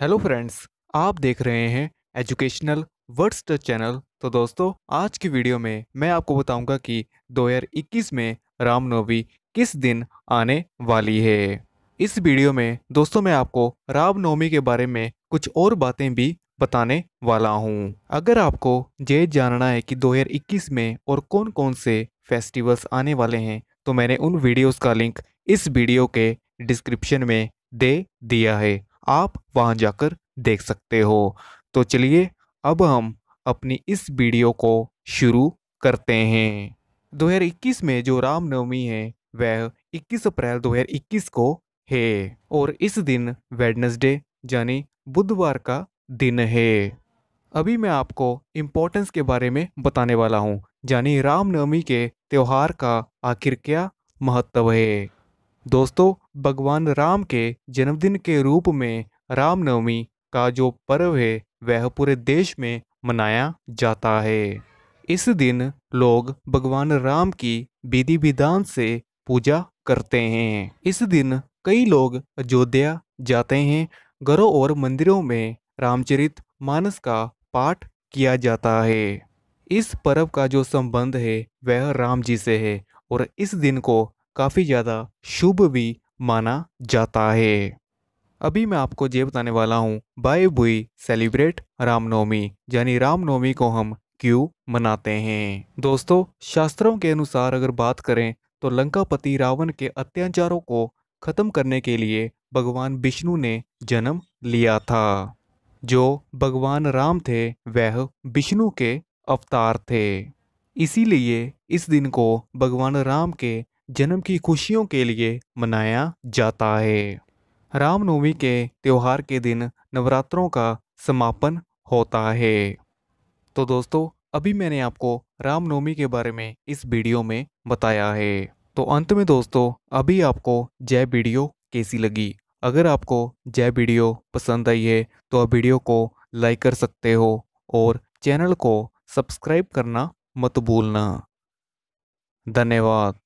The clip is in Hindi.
हेलो फ्रेंड्स आप देख रहे हैं एजुकेशनल वर्ड्स द चैनल तो दोस्तों आज की वीडियो में मैं आपको बताऊंगा कि 2021 में रामनवमी किस दिन आने वाली है इस वीडियो में दोस्तों मैं आपको रामनवमी के बारे में कुछ और बातें भी बताने वाला हूँ अगर आपको ये जानना है कि 2021 में और कौन कौन से फेस्टिवल्स आने वाले हैं तो मैंने उन वीडियोज़ का लिंक इस वीडियो के डिस्क्रिप्शन में दे दिया है आप वहां जाकर देख सकते हो तो चलिए अब हम अपनी इस वीडियो को शुरू करते हैं 2021 में जो रामनवमी है वह 21 अप्रैल 2021 को है और इस दिन वेडनेसडे यानी बुधवार का दिन है अभी मैं आपको इम्पोर्टेंस के बारे में बताने वाला हूँ यानी रामनवमी के त्यौहार का आखिर क्या महत्व है दोस्तों भगवान राम के जन्मदिन के रूप में रामनवमी का जो पर्व है वह पूरे देश में मनाया जाता है इस दिन लोग भगवान राम की विधि विधान से पूजा करते हैं इस दिन कई लोग अयोध्या जाते हैं घरों और मंदिरों में रामचरित मानस का पाठ किया जाता है इस पर्व का जो संबंध है वह राम जी से है और इस दिन को काफ़ी ज़्यादा शुभ भी माना जाता है अभी मैं आपको ये बताने वाला हूँ बाय बुई सेलिब्रेट रामनवमी यानी रामनवमी को हम क्यों मनाते हैं दोस्तों शास्त्रों के अनुसार अगर बात करें तो लंकापति रावण के अत्याचारों को खत्म करने के लिए भगवान विष्णु ने जन्म लिया था जो भगवान राम थे वह विष्णु के अवतार थे इसीलिए इस दिन को भगवान राम के जन्म की खुशियों के लिए मनाया जाता है रामनवमी के त्यौहार के दिन नवरात्रों का समापन होता है तो दोस्तों अभी मैंने आपको रामनवमी के बारे में इस वीडियो में बताया है तो अंत में दोस्तों अभी आपको जय वीडियो कैसी लगी अगर आपको जय वीडियो पसंद आई है तो आप वीडियो को लाइक कर सकते हो और चैनल को सब्सक्राइब करना मत भूलना धन्यवाद